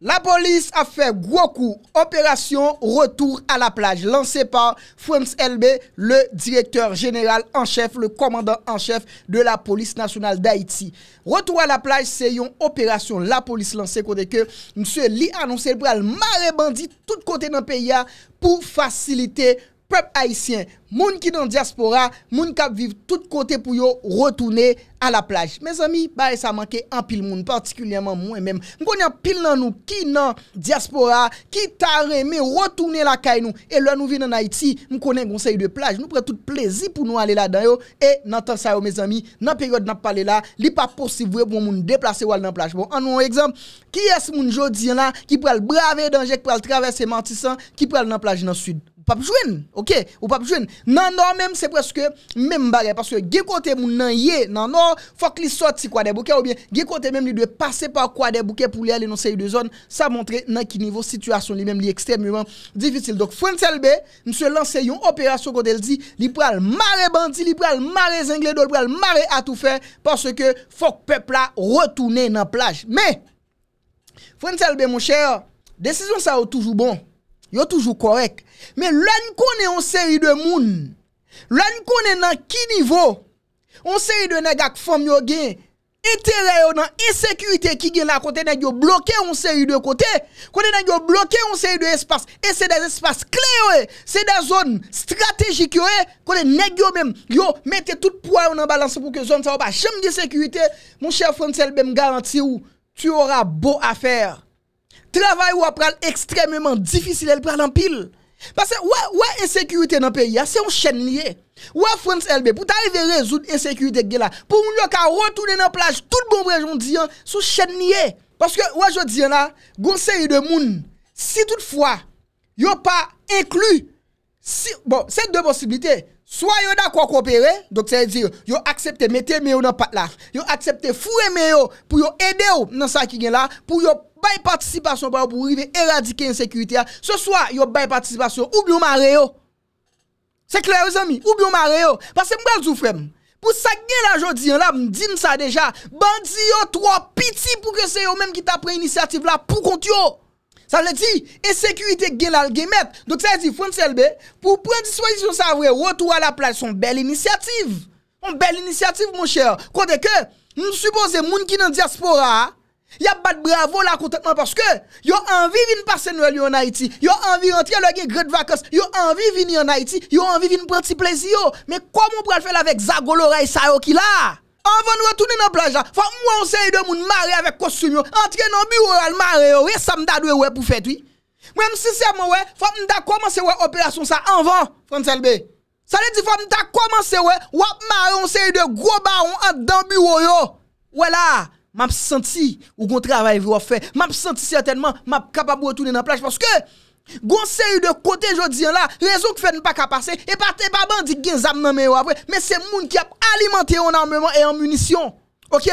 La polis a fe Gwoku, operasyon retour a la plaj, lansé pa Frans LB, le direkter general en chef, le komandant en chef de la polis nasyonal d'Haïti. Retour a la plaj, se yon operasyon, la polis lansé kote ke, mse li anonsè bral mare bandi tout kote nan peya pou fasilite kote. Prep Haitien, moun ki nan diaspora, moun kap viv tout kote pou yo retoune a la plaj. Mez ami, ba e sa manke an pil moun, partikulyaman moun e menm. Mwen konye an pil nan nou ki nan diaspora, ki tare me retoune la kay nou. E lwa nou vin nan Haiti, mwen konye an gonsay de plaj. Mwen pre tout plezi pou nou ale la dan yo. E nan tan sa yo mez ami, nan peryode nan pale la, li pa porsivwe pou moun deplase wale nan plaj. Bon, an nou an ekzamp, ki es moun jodi lan, ki prel brave danjek, prel travesse mantisan, ki prel nan plaj nan sud? Ok, ou pap jwen, nan nan menm se preske menm bare, paske ge kote moun nan ye nan nan fok li sot si kwa de bouke, ou bien ge kote menm li dwe pase pa kwa de bouke pou li ale nan se yu de zon, sa montre nan ki nivou situasyon li menm li ekstremlyman difisil. Dok fwen telbe, mse lanse yon operasyon kwa del di, li pral mare bandi, li pral mare zengle do, li pral mare atou fe, paske fok pepla retoune nan plaj. Me, fwen telbe moun chè, desisyon sa ou toujou bon? yo toujours correct. Mais l'on connaît une série de moun, l'on connaît dans qui niveau, on série de nèg qui femme yo gen, intérêt yo dans insécurité qui gen la côté nèg yo bloqué on série de côté, côté nèg yo bloqué on série de espace et c'est des espaces clés eh. c'est des zones stratégiques yo, eh. côté nèg yo même yo mettez tout poids en balance pour que zone ça pas jamais de sécurité. Mon cher Francel ben, me garantit ou tu auras beau affaire. Travay w ap pral ekstrememan Difisil el pral an pil Pase wè, wè ensekurite ah, nan peyi Se yon chen liye Wè Frans Elbe, pou t'arive rezoun ensekurite gen la Pou yon yo ka rotounen nan plaj Tout gombrejoun diyan, sou chen liye Paske wè jo diyan la, goun seri de moun Si toutfwa Yo pa inklu Si, bon, se de posibilite Soa yo da kwa kopere, dok se yon dire Yo aksepte mette meyo nan pat la Yo aksepte fure meyo Pou yo ede yo nan sa ki gen la, pou yo Baye patisipasyon pa yo pou rive eradike en sekurite ya. Se swa, yo baye patisipasyon, oubyon ma reyo. Se kler yo zami, oubyon ma reyo. Pase mwen gal zou frem. Pou sa gen la jodi an la, mwen din sa deja, bandi yo tro piti pou ke se yo menm ki ta pre inisiativ la pou konti yo. Sa le di, en sekurite gen la gen met. Dok sa e di, fwant selbe, pou pre diswazisyon sa vre, wotou a la plaj son bel inisiativ. Son bel inisiativ, mwen chèr. Kode ke, mwen suppose moun ki nan diaspora a, Ya bat bravo la kontatman paske, yo anvi vin pasen wel yon Haiti, yo anvi rentre le gen Great Vacas, yo anvi vin yon Haiti, yo anvi vin pranti plezi yo. Me komon pral fel avek Zago lora yi sa yo ki la? Anvan nou retounen nan plajan, fap mwen se yi de moun mare avek kostum yo, rentre nan biro yon mare yo, wey, sa mda dwe wey pou fet, wey. Mwen msi se mwen wey, fap mwen ta komanse wey operasyon sa anvan, Frantel B. Sa le di fap mwen ta komanse wey, wap mare yon se yi de gro baron an dan biro yo, wey la. Mam santi ou gon travay vwa fe, mam santi certainman map kapab wotounen nan plaj Paske, gon se yu de kote jodiyan la, rezon ki fe nou pa kapase E pa te baban di gen zam nan men wapwe, men se moun ki ap alimante yon armement e yon munisyon Ok,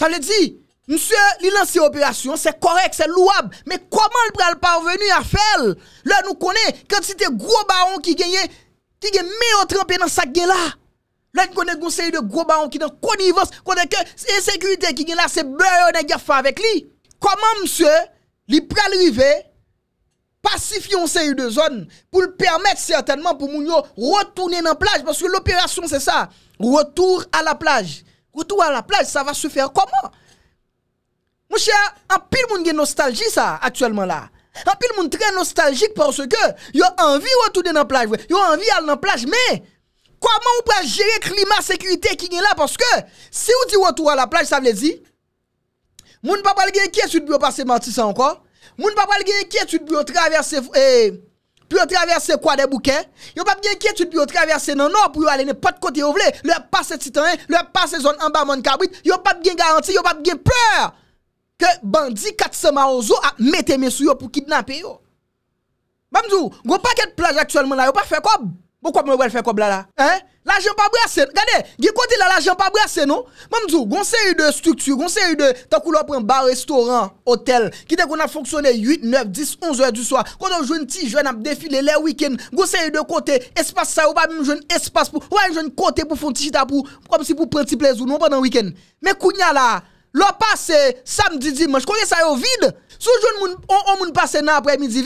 sa le di, msye li lanse operasyon, se korek, se louwab Men koman li pral parvenu ya fel? Le nou kone, kante se te gro baron ki genye, ki genye meyo trampye nan sak gen la L'autre connaît un de gros barons qui dans connivence, connaît que l'insécurité qui est là, c'est beurre de gaffe avec lui. Comment, monsieur, il peut arriver, pacifier un série de zones pour le permettre certainement pour Mounio retourner dans la plage, parce que l'opération, c'est ça. Retour à la plage. Retour à la plage, ça va se faire comment? Monsieur, cher, un pile monde qui nostalgie ça actuellement là. Un pile monde très nostalgique parce que yo envie de retourner dans la plage, yo envie aller dans la plage mais Comment on peut gérer le climat sécurité qui est là Parce que si on dit retour à la plage, ça veut dire. Moun pas parler inquiétude pour passer ça encore. Moun pas parler inquiétude pour traverser eh, pour traverser quoi des bouquets. Yon pas inquiétude pour traverser non non pour aller n'importe côté vous voulez. Le passer titan, le passer zone en bas mon cabrit, il pas de garantie, yon pas de peur que bandit 400 maozo a mettez mes sous pour kidnapper yo. vous gon pas de plage actuellement là, on pas fait quoi Mwen kop mwen wèl fè kop la la. Hein? La jen pa brese. Gade, ge kote la la jen pa brese non? Mwen mdou, gonsen yon struktur, gonsen yon... Takou lò pren bar, restoran, hotel. Kite kon ap fonksyonè 8, 9, 10, 11 ouè du soya. Kondon joun ti joun ap defile lè wikèn. Gonsen yon kote, espase sa yon pa mwen joun espase pou... Wè yon joun kote pou fon ti jita pou... Kom si pou pren ti plez ou non pwè nan wikèn. Mwen kounya la, lò pase samdi, dimanj. Konye sa yon vide. Sou joun moun pase nan apre midi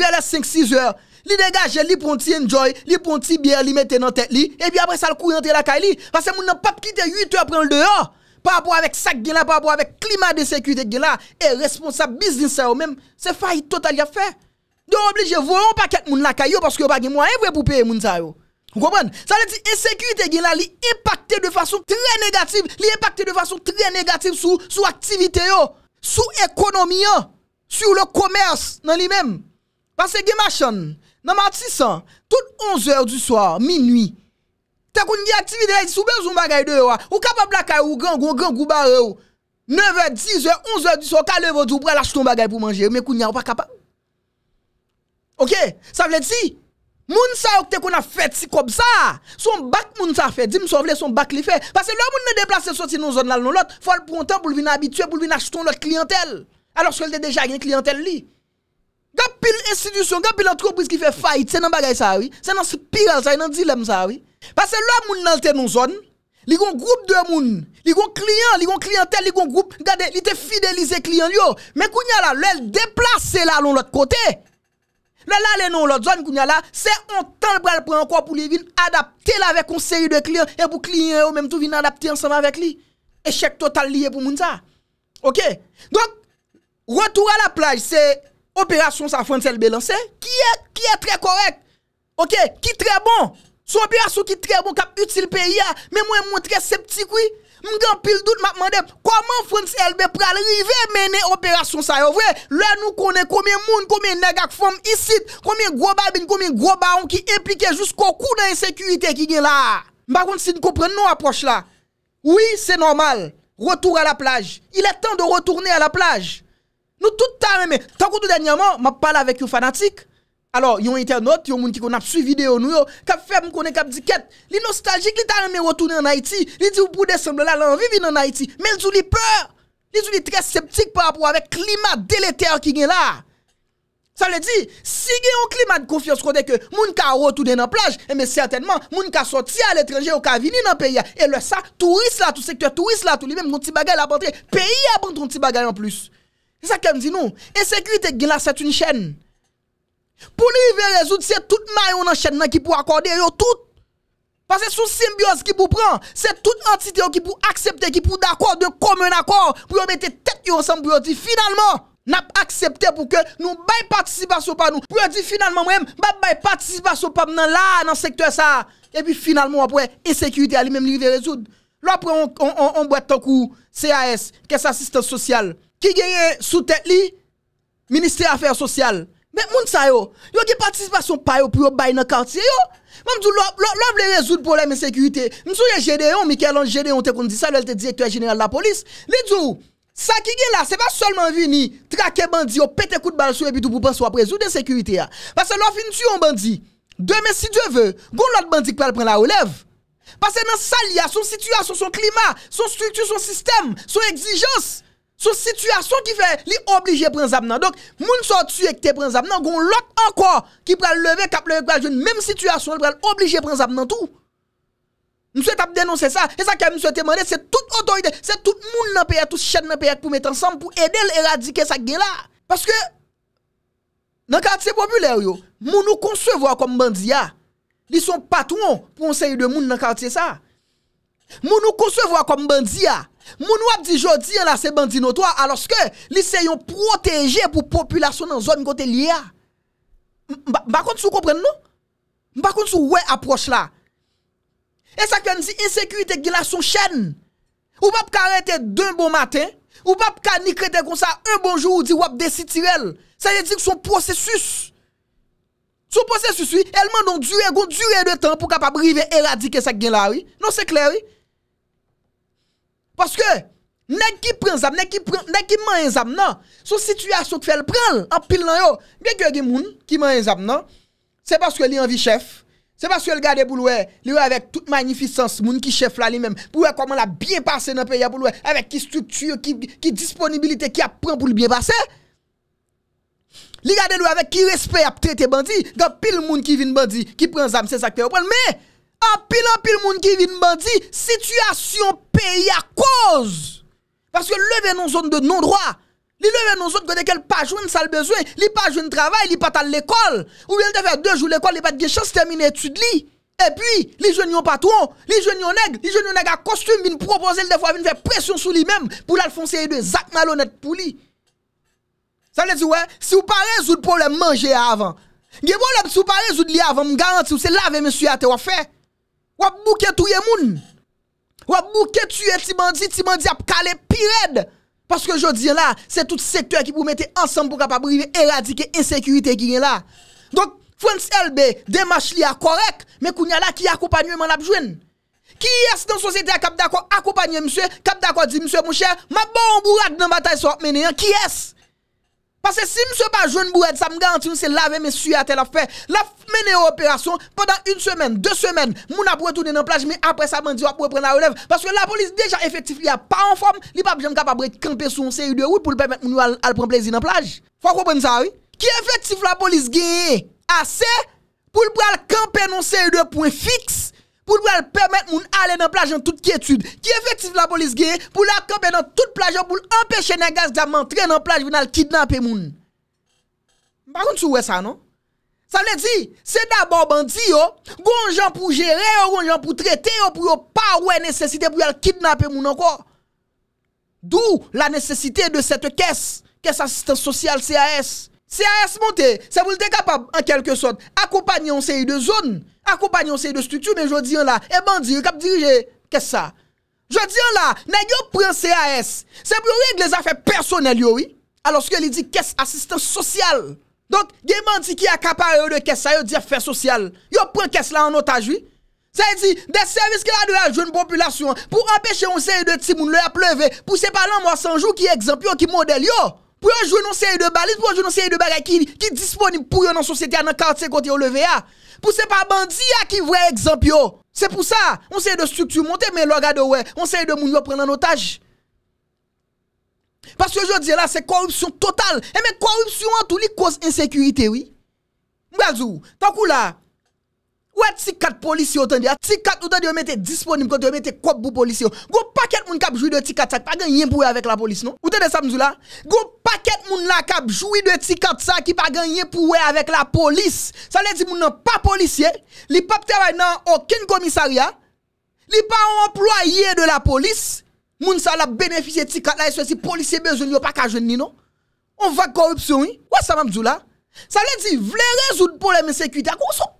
Li degaje, li pon ti enjoy, li pon ti biye, li mette nan tek li. E pi apre sal kou yon te lakay li. Fase moun nan pap kite yu, te apren l deyon. Pa apou avèk sak gen la, pa apou avèk klima de sekwite gen la. E responsab bizinsè yo mèm. Se fay total ya fè. De obli je voyon pa kèk moun lakay yo. Paske yo bagi mou an yon vwe poupè yon moun sa yo. Mou kompon? Sal eti e sekwite gen la li impakte de fasyon tre negatif. Li impakte de fasyon tre negatif sou aktivite yo. Sou ekonomi yo. Sou le komers nan li mèm. Fase gen Nan mati 100, tout 11h du soar, minui, te koun di ati videye di soube ou zon bagay de ou a, ou kapab laka ou gang ou gang ou bagay ou, 9h, 10h, 11h du soar, kal evo di ou brel ach ton bagay pou manje, men koun nye ou pa kapab. Ok, sa vle di, moun sa ou te koun a fet si kop sa, son bak moun sa fet, di m sou vle son bak li fet, pase lò moun ne deplase sou ti nou zon lal nou lot, fol prontan pou lvin abitue, pou lvin ach ton lot klientel, alos ke lde deja gen klientel li. Gapil institution, gapil entreprise qui fait faillite, c'est dans bagay ça oui, c'est dans spiral ça, dans dilemme ça oui. Parce que là moun dans non zone, li gon groupe de moun, li gon client, li gon clientèle, li gon groupe, regardez, li te fidéliser client yo, mais kounya là, l'el déplacer là l'autre côté. Là là les non l'autre zone kounya là, c'est on temps pral prendre encore pour les vin adapter là avec conseil de clients et pour client yo même tout vin adapter ensemble avec lui. Échec total lié pour moun ça. OK. Donc retour à la plage, c'est Operasyon sa Frans LB lanse, kiye, kiye tre korek. Ok, ki tre bon. Son operasyon ki tre bon kap util pe ya, men mwen mwen tre septik wè. Mwen gen pil dout mwen mwen dep, koman Frans LB prale, nivè menen operasyon sa yo. Wè, lè nou konen komè moun, komè negak fòm isit, komè gwo babin, komè gwo baon ki implike jouskò kou nan yon sekurite ki gen la. Mba kont si nou kompre nou apòch la. Ouye, se normal, retour a la plaj. Ilè tan de retourne a la plaj. Nous tout temps même, tant que tout dernièrement, m'a parlé avec un fanatique. Alors, yon internaute, yon moun qui a suivi vidéo nous, qui a fait m'konne qui a dit li nostalgique, li ta reme retourner en Haïti, li dit pour décembre là, l'envie vivre en Haïti, mais il li peur. Li ont très sceptique par rapport avec climat délétère qui est là. Ça veut dire, si il y un climat de confiance côté que moun ka retourner dans plage, et eh mais certainement moun ka sorti à l'étranger ou ka venir dans pays et le ça touriste là, tout secteur touriste là, tout lui même un petit bagage là, pays a un un petit bagage en plus. E sa kem di nou, ensekirite gen la set un chen. Pou li vive rezout, se tout mayon an chen nan ki pou akorde yo tout. Pase sou symbiose ki pou pran, se tout antite yo ki pou aksepte, ki pou d'akorde komen akor. Pou yo mette tet yo ansan pou yo di, finalman, nap aksepte pou ke nou baye patisibasyo pa nou. Pou yo di, finalman mwem, baye patisibasyo pa mnen la nan sektor sa. E pi finalman wapwe, ensekirite alimem li vive rezout. Lò pou yon mbwet to kou C.A.S. Kè s'assistans sosyal. Ki genye sou tèk li, Ministè affèr sosyal. Mè moun sa yo, yo ki patispa son payo pou yo bay nan kartye yo. Mè mdou lò pou lè rezout probleme sekurite. Mdou yon jede yon, Mikel an jede yon te kondi sa, lè te direktor general la polis. Lè djou, sa ki genye la, se pa solman vini, trake bandi yo, pète kout bal sou e bitou pou pan sou apre, zout de sekurite ya. Pase lò fin tsyon bandi, dè men si djè vè, Pase nan sa li a, sou situasyon, sou klima, sou struktur, sou sistem, sou egzijans, sou situasyon ki fe, li oblije prenzap nan. Dok, moun sou tsu ek te prenzap nan, goun lot anko ki pral leve kap lewe kwa joun, mem situasyon, pral oblije prenzap nan tou. Mwen sou et ap denonse sa, e sa ki a mwen sou etemande, se tout otoyde, se tout moun nan peyek, tout chen nan peyek pou met ansan, pou ede l eradike sa gela. Paske, nan kart se populer yo, moun nou konsevo a kom bandiya. Li son patron pronsenye de moun nan kartye sa. Moun nou konsevwa kom bandi ya. Moun wap di jodi la se bandi notwa aloske li se yon proteje pou populasyon nan zon kote li ya. Bakon sou kompren nou? Bakon sou wè aproche la? E sa kwen di insekri te gila son chen? Ou wap karete d'un bon maten? Ou wap karete kon sa un bonjou di wap de sitirel? Sa yon di sou pronsesus. Sou posè sou sui, elman don dure, goun dure de tan pou kapap rive eradike sak gen la wi. Non se kler wi. Paske, nek ki pren zab, nek ki man en zab nan. Sou situasyon ki fèl pren, an pil nan yo, mwen kè yon gen moun ki man en zab nan, se paske li an vi chef, se paske li gade pou lwe, li yo avèk tout magnificans moun ki chef la li men, pou lwe koman la byen pase nan peya pou lwe, avèk ki stouture, ki disponibilite ki apren pou li byen pase. li gade lou avèk ki respè ap tète bandi, gò pil moun ki vin bandi, ki pren zam, se sak fè ou pren, mè, an pil an pil moun ki vin bandi, situasyon peyi akòz, pòske leve nou zon de non-droi, li leve nou zon gò dekel pa joun sal bezwe, li pa joun travay, li patal l'ekol, ou vèl de fè dèjou l'ekol, li pat gè chans termine etud li, e pwi, li joun yon patouan, li joun yon neg, li joun yon neg akòstum, vin propose, vin fè presyon sou li mèm, pou lal fonse yon zak malonèt pou li Sa lè di wè, si wou pa rezoud pou lè manje avan. Gè bo lè, si wou pa rezoud lè avan, m garanti wou se lave men suyate wafè. Wap bouke touye moun. Wap bouke touye ti mandi, ti mandi ap kalè pired. Paske jò di lè, se tout sektè ki pou mette ansan pou kap ap brive eradike insekurite ki gen lè. Donk, fwens elbe, demache li akorek, men kou nye la ki akopanyo men ap jwen. Ki es nan sosyete akapdakwa akopanyo mswe, akapdakwa di mswe mou chè, mabou mbou rag nan batay so ap menen, ki es? Pase si mse pa joun bouèd, sa m garantim se lave mè suyate la fè. La f mène opération, podan yon semen, de semen, moun ap wè toune nan plaj, mè apre sa mè diwa pou wè pren la relèv. Pase la polis deja efektif li a pa an form, li pa jom kapabre kampè sou an C2 wè pou l'pèmèt moun wè al pren plèzi nan plaj. Fwa koupèm sa wè? Ki efektif la polis genye asè pou l'pèmèt kampè nan C2 pou wè fiks, pou l wèl pèmèt moun alè nan plaj an tout kétude, ki efektif la polis gè, pou l akèpè nan tout plaj an, pou l empèche nè gaz gè non? a mantrè nan plaj vè nan l kidnapè moun. Bakoun sou wè sa, non? Sa lè di, se dè abon bandi yo, goun jan pou jè rè yo, goun jan pou tretè yo, pou yo pa wè nèsesite pou l kidnapè moun anko. Dou la nèsesite de sete kes, kes asistans sosyal C.A.S., CAS monte, se moun te kapab an kelke sot, akopanyon se yi de zon, akopanyon se yi de struktu, men jo diyan la, e bandi, kap dirije, kes sa. Jo diyan la, nan yo pran CAS, se moun regle zafè personel yo, aloske li di kes asistans sosyal. Donk, gen mandi ki akapare yo de kes sa, yo diye fè sosyal. Yo pran kes la an otaj, yo. Se yi di, de servis ki la de la joun populasyon, pou apèche yon se yi de timoun le apleve, pou se palan moun sanjou ki ekzampyon ki model yo. Pou yo jwen nou seye de balist, pou yo jwen nou seye de bagay ki disponib pou yo nan sosyete a nan karte se kote yo leve ya. Pou se pa bandi a ki vwe ekzampyo. Se pou sa, on seye de struktur monte men loga de we, on seye de moun yo pren nan otaj. Paske yo je diye la, se korupsyon total. E men korupsyon an tou li kose insekurite, oui. Mwazou, tankou la. Ouè tikat polisyon tan di ya? Tikat ou tan di yo mette disponim kon te yo mette kop pou polisyon. Gou paket moun kap jwi de tikat sa ki pa gen yen pou we avèk la polisyon nou? Ou te de sa mzou la? Gou paket moun la kap jwi de tikat sa ki pa gen yen pou we avèk la polisyon. Sa le di moun nan pa polisyen, li pa pteray nan okin komisaryan, li pa an employe de la polisyon, moun sa la benefise tikat la e sosi polisyen bezoun yo pa kajen ni nou? Ou va korupsyon yi? Ouè sa mzou la? Sa le di vle rezout pou le mè sekwite akou souk?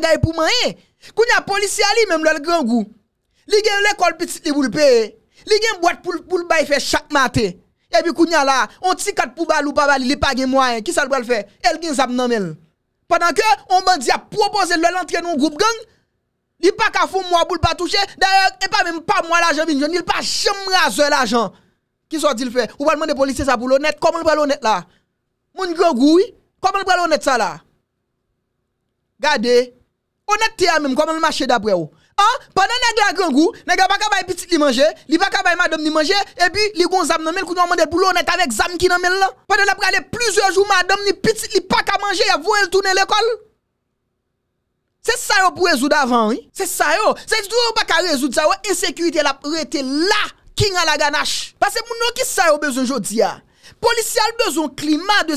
Gade pou man e, kounya polisi a li Mem lèl gen gou Lè gen lè kol piti li boulpe Lè gen bote pou l'bay fe chak mate E bi kounya la, on ti kat pou bal ou pa bali Li pagi mwa e, ki sa l wèl fe El gen zap nan men Pendan ke, on bandi a propose lèl antre nou goup gen Li pa ka foun mwa pou l'ba touche Dè, e pa mèm pa mwa l'ajen vin Ni l pa jem mwa zè l'ajen Ki sa di l fe, ou wèl mwen de polisi sa pou l'onet Kom lèl wèl onet la Moun gen gou, kom lèl wèl onet sa la Gade Onèk te a mèm kwa mèm l'mache dapre ou. An, pwèdè nèk la grangou, nèk a baka bay piti li manje, li baka bay madèm li manje, e bi li goun zam nanmèl kwen nanmèl de boulon, nèk avek zam ki nanmèl lan. Pwèdè nèk pralè plyzè jou madèm li piti, li baka manje, ya vwèl tounè l'ekol. Se sa yo pwè rezoud avan, wè? Se sa yo, se jidou wè baka rezoud sa yo, insekurite la prète la, kinga la ganache. Pwèdè mounèk ki sa yo bezon jodiya. Ah? Polisyal bezon klima de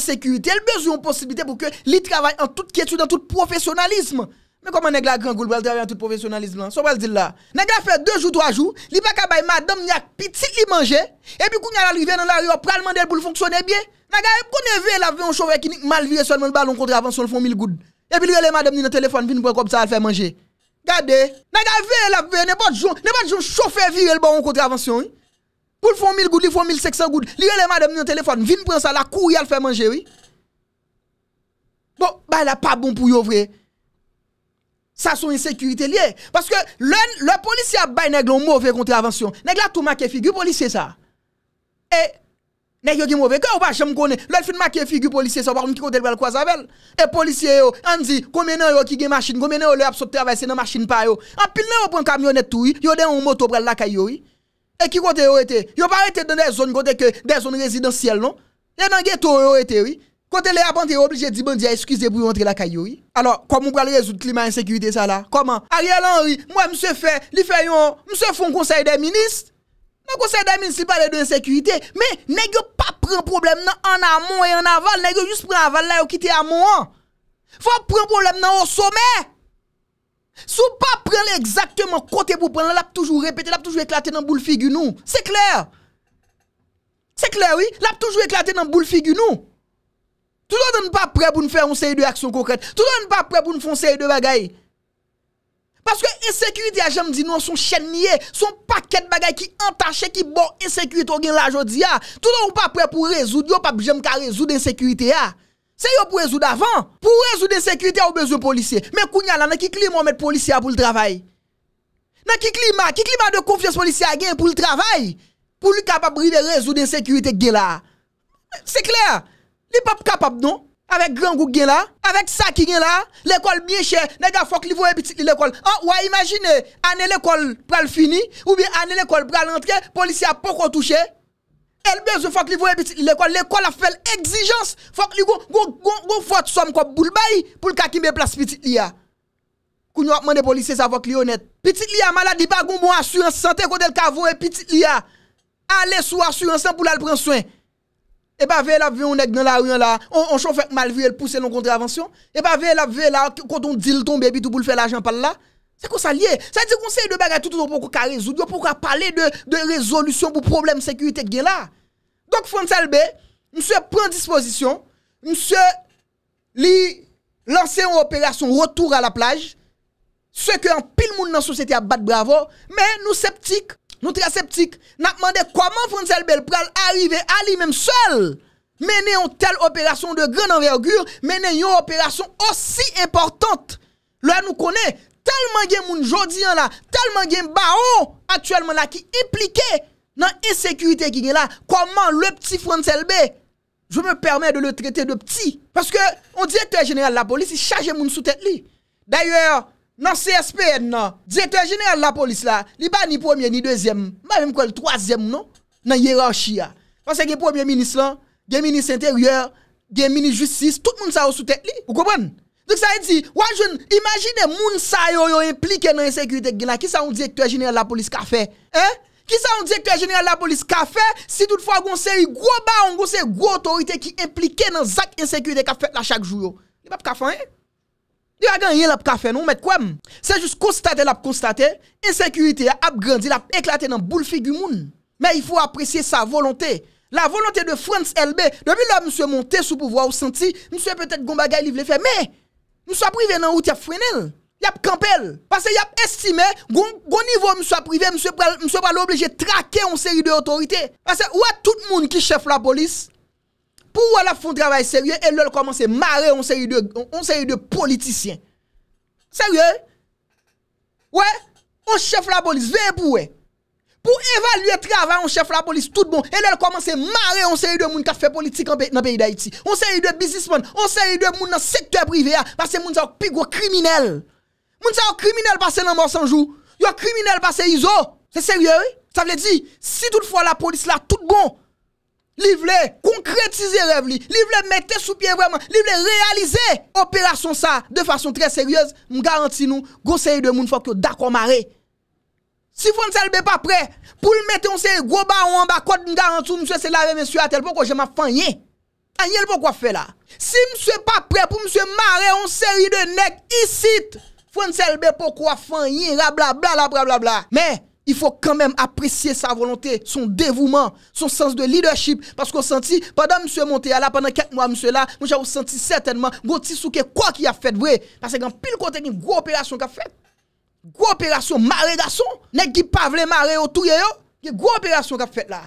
Mwen koman neg la gran goul pou el travi an tout profesionalist lan? So pou el dil la? Neg la fè 2 jou, 3 jou, li baka bay madame nyak pitit li manje, epi kou nyala li ven nan la riyo pralman del pou l'fonksyon e bie. Neg la epi kou ne ve la ve yon chowe ki nik mal vye sol men l balon kontravan son l fon mil goud. Epi li rele madame ni nan telefon vin pre kom sa al fè manje. Gade, neg la ve la ve, nebat joun chow fè vi yon balon kontravan son yon. Pou l fon mil goud, li fon mil seksan goud, li rele madame ni nan telefon vin pre kom sa la kou yon al fè manje. Bon, ba yon la pa bon pou y Sa son insekurite liye. Paske le polici ap bay neg loun mouve kontravensyon. Neg la tou mak e figu polici sa. E neg yon gen mouve. Kè ou pa jèm konen. Le fin mak e figu polici sa. Par loun ki kote lwen kwa zabel. E polici yo. Anzi. Koumenen yo ki gen masin. Koumenen yo le ap sote avay se nan masin pa yo. An pilnen yo pou an kamyonet tou yi. Yo den yon moto prel lakay yo yi. E ki kote yo non? ete. Yo pa ete den de zon kote ke de zon rezidansiyel non. E nan gen tou yo ete yi. Kote le apante yo oblije di bon di a eskise de pou yon entre la kayo yi. Alors, kwa moun pralye rezout klima insekurite sa la? Koman? Ariel Henry, mwen mse fè, li fè yon, mse fè yon konsey de minis. Nan konsey de minis li pale de insekurite. Me, negyo pa pran problem nan an amon e an aval. Negyo jis pran aval la yo kite amon an. Fa pran problem nan o somè. Sou pa pran lè exactement kote pou pran la. La p toujou repete, la p toujou eklate nan bou l figu nou. Se kler. Se kler yi. La p toujou eklate nan bou l figu nou. Tou dan nou pa pre pou nou fè un sey de aksyon konkret. Tou dan nou pa pre pou nou fòn sey de bagay. Paske e sekurite a jèm di nou an son chen niye. Son paket bagay ki antache ki bon e sekurite ou gen la jodi ya. Tou dan nou pa pre pou rezoud yo pa jèm ka rezoud e sekurite ya. Se yo pou rezoud avan. Pou rezoud e sekurite ou bezoun polisye. Men kounya la nan ki klima ou met polisye a pou l travay. Nan ki klima, ki klima de konfyes polisye a gen pou l travay. Pou li kapabri de rezoud e sekurite gen la. Se kler a. Li pap kapap don, avek gran gou gen la, avek sa ki gen la, lekol miye che, nega fok li voue pitik li lekol. Ah, ou a imajine, ane lekol pral fini, ou bi ane lekol pral entre, polisi a pokon touche. Elbezou fok li voue pitik li lekol, lekol a fel egzijans, fok li goun fote som kop boulbay pou lka ki me plas pitik li ya. Kou nou apmane polisi sa vok li yonet. Pitik li ya maladi pa goun bon, mou asyansante kou del ka voue pitik li ya. Ale sou asyansante pou lal pren swen. E ba ve la ve yon ek nan la riyan la, on chan fek malvi el pousse yon kontravensyon, e ba ve la ve la, konton dil ton bebi tout pou l'fe la jen pal la, se kon sa liye, sa di kon se yon de bagay toutou pou kon ka rezou, pou kon ka pale de rezolusyon pou problem sekurite gen la. Donk frontal be, msye pren disposisyon, msye li lanse yon operasyon, retour a la plaj, se ke an pil moun nan sosyete a bat bravo, men nou septik, Nous très sceptiques. Nous demandons comment Bel pral arrive à lui-même seul mener une telle opération de grande envergure, mener une opération aussi importante. Là nous connaît tellement de moun aujourd'hui, là, tellement de barons actuellement là qui impliqués dans l'insécurité qui est là. Comment le petit Front B je me permets de le traiter de petit parce que on directeur général de la police il charge gens sous tête D'ailleurs, Nan CSPN nan, direktor jeneral la polis la, li ba ni premier ni deuxième, ba mèm kòl troisième non? nan, nan hierarchi ya. Fase gen premier minis lan, gen minis intérieur, gen minis justice, tout moun sa yo sou tek li, ou kopan? Dèk sa yè di, wajoun, imagine moun sa yo yo implike nan yon sekuritek gen la, ki sa yon direktor jeneral la polis ka fè? Eh? Ki sa yon direktor jeneral la polis ka fè, si tout fwa goun seri gwo ba, goun seri gwo otorite ki implike nan zak yon sekuritek ka fè la chak jou yo? Yon pa pou kafan, eh? Se a ganyen la pou ka fè nou, mèt kwa mè, se jous konstatè la pou konstatè, insekurite a ap grandil, ap eklatè nan boule figu moun. Mè, y fò apresye sa volontè. La volontè de Frantz LB, demil la msè montè sou pouvoi ou senti, msè pètè gomba gay liv lè fè. Mè, msè aprive nan wout y ap frenel, y ap kampel. Pase y ap estime, goun nivou msè aprive, msè pa l'oblige trake yon seri de otorite. Pase ou a tout moun ki chef la polis? Pou wè la foun travay seryè, el lèl komanse mare on seryè de politisyen. Seryè? Wè? On chef la polis, vè pou wè. Pou evalye travay, on chef la polis, tout bon. El lèl komanse mare on seryè de moun kat fè politik nan peyi da iti. On seryè de bisisman, on seryè de moun nan sektwè privé ya. Pase moun sa wak pig wak kriminel. Moun sa wak kriminel pase nan morsan jou. Yo kriminel pase izo. Se seryè? Sa vle di, si tout fwa la polis la, tout bon. Li vle konkretize rev li, li vle mette sou pie vreman, li vle realize operasyon sa de fasyon tre seryez, m garanti nou, gwo seri de moun fok yo dakwa mare. Si fwen sel be pa pre, pou l mette yon seri go ba ou an ba, kote m garanti sou, mse sel la ve men su atel, pou kwa jema fanyen. A nye l pou kwa fe la. Si mse pa pre pou mse mare yon seri de nek, yisit, fwen sel be pou kwa fanyen, blablabla, blablabla, blablabla, blablabla. il faut quand même apprécier sa volonté, son dévouement, son sens de leadership, parce qu'on sentit, pendant M. Monteyala, pendant 4 mois M. Lala, moun j'avoue senti certainement, moun ti souke kwa ki a fèt vwè, parce yon pil kontèk ni gwo operasyon ka fèt, gwo operasyon mare gason, nek ki pa vle mare yo touye yo, yon gwo operasyon ka fèt la,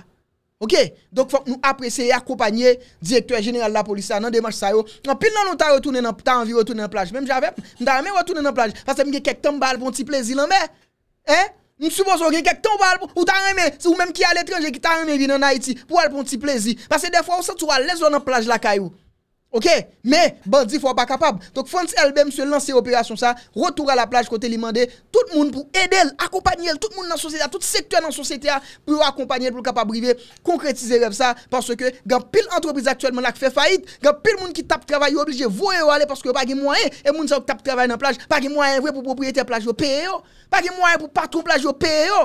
ok, donc fòk nou apprécier, yon kompagné, direktor general la polisya, nan demache sa yo, nan pil nan nou ta anvi retourne nan plaj, mèm javèp, moun ta anvi retourne nan plaj, M soupo sou gen kek ton bal pou ou tan remen, ou menm ki al etranje ki tan remen li nan Haiti, pou al pon ti plezi. Pase defwa ou se tou al le zon nan plaj la kayou. Ok, me, bandi fwa pa kapab. Donk Fonsi Albem se lanse operasyon sa, retour a la plaj kote li mande, tout moun pou edel, akompanyel, tout moun nan sosetya, tout sektor nan sosetya, pou akompanyel, pou kapabrive, konkretize rep sa, panso ke, gan pil antropiz aktuelman la ki fe fayit, gan pil moun ki tap travay yo oblije, vou yo ale, panso ke pagi moun e, e moun sa wak tap travay nan plaj, pagi moun e vwe pou propriete plaj yo peye yo, pagi moun e pou patrou plaj yo peye yo.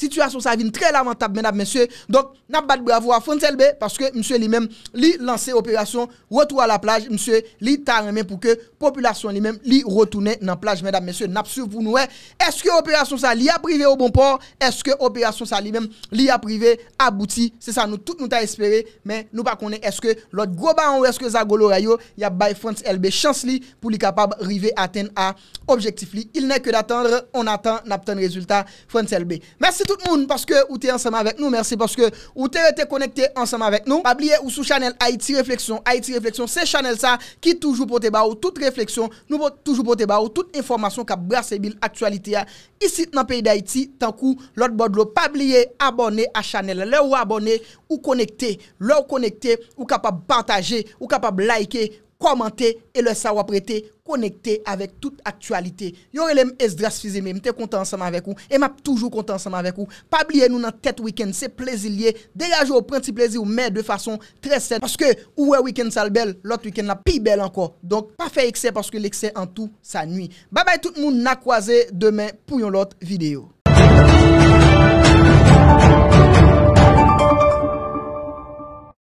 Situasyon sa vin tre lavantab, mèdap mèsyè. Donk, nap bat bravo a Front LB paske msye li men li lanse operasyon retou a la plaj. Msye li ta remen pouke populasyon li men li rotoune nan plaj, mèdap mèsyè. Nap sou vounouè. Eske operasyon sa li aprive ou bon port? Eske operasyon sa li men li aprive abouti? Se sa nou tout nou ta espere, men nou pa konen eske lot groba an ou eske zagolo rayo yap bay Front LB. Chans li pou li kapab rive aten a objektif li. Il ne ke datendre, on aten nap ten rezultat Front LB. Tout moun, paske ou te ansama vek nou, mersi paske ou te rete konekte ansama vek nou. Pabliye ou sou chanel Haiti Reflexion. Haiti Reflexion, se chanel sa ki toujou pou te ba ou. Tout refleksyon, nou pou toujou pou te ba ou. Tout informasyon ka brase bil aktualite ya. Isi nan peyi de Haiti, tankou lor bodlo. Pabliye abone a chanel. Lor abone ou konekte. Lor konekte ou kapab pantaje, ou kapab like. komante, e lè sa wap rete, konekte avèk tout aktualite. Yon elèm es dras fizeme, mte konta ansama avèk ou, em ap toujou konta ansama avèk ou, pa bliye nou nan tet wikend, se pleziliye, degaje ou prent si plezi ou, mè de fason tre sen, paske ou wè wikend sal bel, lot wikend la pi bel anko, donk pa fe ekse, paske l'ekse an tou sa nwi. Babay tout moun na kwaze, demè pou yon lot videyo.